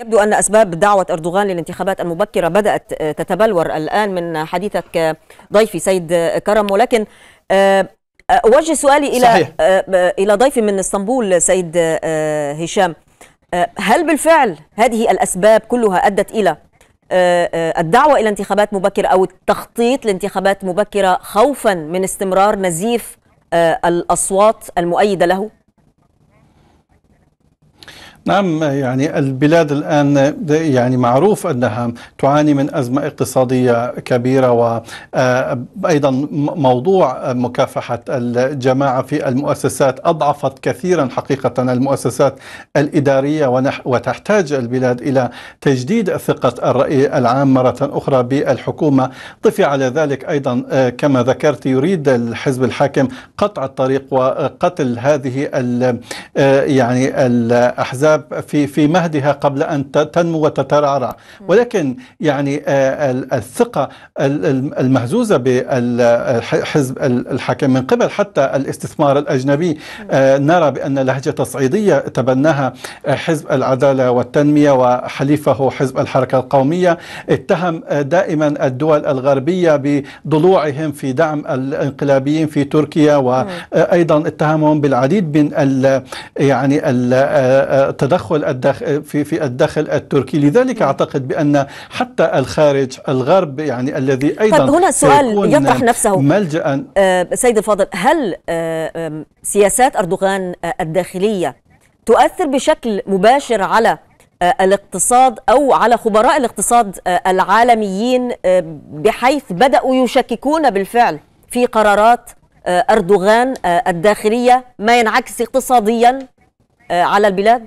يبدو أن أسباب دعوة أردوغان للانتخابات المبكرة بدأت آه، تتبلور الآن من حديثك آه، ضيفي سيد آه، كرم ولكن أوجه سؤالي إلى إلى ضيفي من اسطنبول سيد هشام هل بالفعل هذه الأسباب كلها أدت إلى الدعوة إلى انتخابات مبكرة أو التخطيط لانتخابات مبكرة خوفا من استمرار نزيف الأصوات المؤيدة له؟ نعم يعني البلاد الآن يعني معروف أنها تعاني من أزمة اقتصادية كبيرة وأيضا آه، موضوع مكافحة الجماعة في المؤسسات أضعفت كثيرا حقيقة المؤسسات الإدارية وتحتاج البلاد إلى تجديد ثقة الرأي العام مرة أخرى بالحكومة ضفي على ذلك أيضا آه، كما ذكرت يريد الحزب الحاكم قطع الطريق وقتل هذه ال آه، يعني الأحزاب في في مهدها قبل ان تنمو وتترعرع ولكن يعني آه، الثقه المهزوزه بالحزب الحاكم من قبل حتى الاستثمار الاجنبي آه، نرى بان لهجه تصعيديه تبناها آه، حزب العداله والتنميه وحليفه حزب الحركه القوميه اتهم دائما الدول الغربيه بضلوعهم في دعم الانقلابيين في تركيا وايضا اتهمهم بالعديد من يعني ال التدخل الداخل في في الدخل التركي لذلك اعتقد بان حتى الخارج الغرب يعني الذي طيب، ايضا طيب هنا سؤال يطرح نفسه ملجا آه، سيد الفاضل هل آه، سياسات اردوغان آه، الداخليه تؤثر بشكل مباشر على الاقتصاد او على خبراء الاقتصاد العالميين بحيث بداوا يشككون بالفعل في قرارات اردوغان الداخليه ما ينعكس اقتصاديا على البلاد؟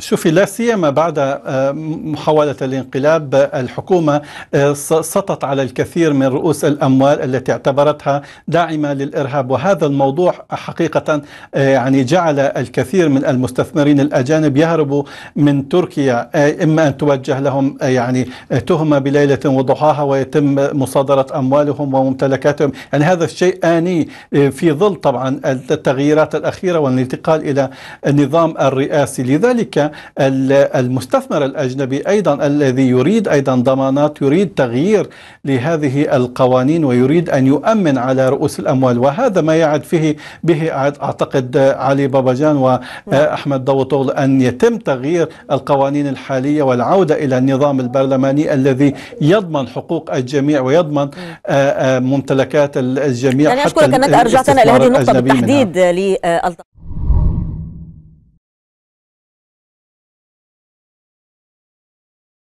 شوفي لا سيما بعد آه، محاولة الانقلاب الحكومة آه، سطت على الكثير من رؤوس الأموال التي اعتبرتها داعمة للإرهاب وهذا الموضوع حقيقة آه، يعني جعل الكثير من المستثمرين الأجانب يهربوا من تركيا إما أن توجه لهم يعني تهمة بليلة وضحاها ويتم مصادرة أموالهم وممتلكاتهم يعني هذا الشيء آني في ظل طبعا التغييرات الأخيرة والانتقال إلى النظام الرئاسي لذلك المستثمر الأجنبي أيضا الذي يريد أيضا ضمانات يريد تغيير لهذه القوانين ويريد أن يؤمن على رؤوس الأموال وهذا ما يعد فيه به أعتقد علي باباجان وأحمد داوطغل أن يتم تغيير القوانين الحالية والعودة إلى النظام البرلماني الذي يضمن حقوق الجميع ويضمن آه، آه، ممتلكات الجميع يعني حتى أشكرك أنك أرجعتنا هذه النقطة بالتحديد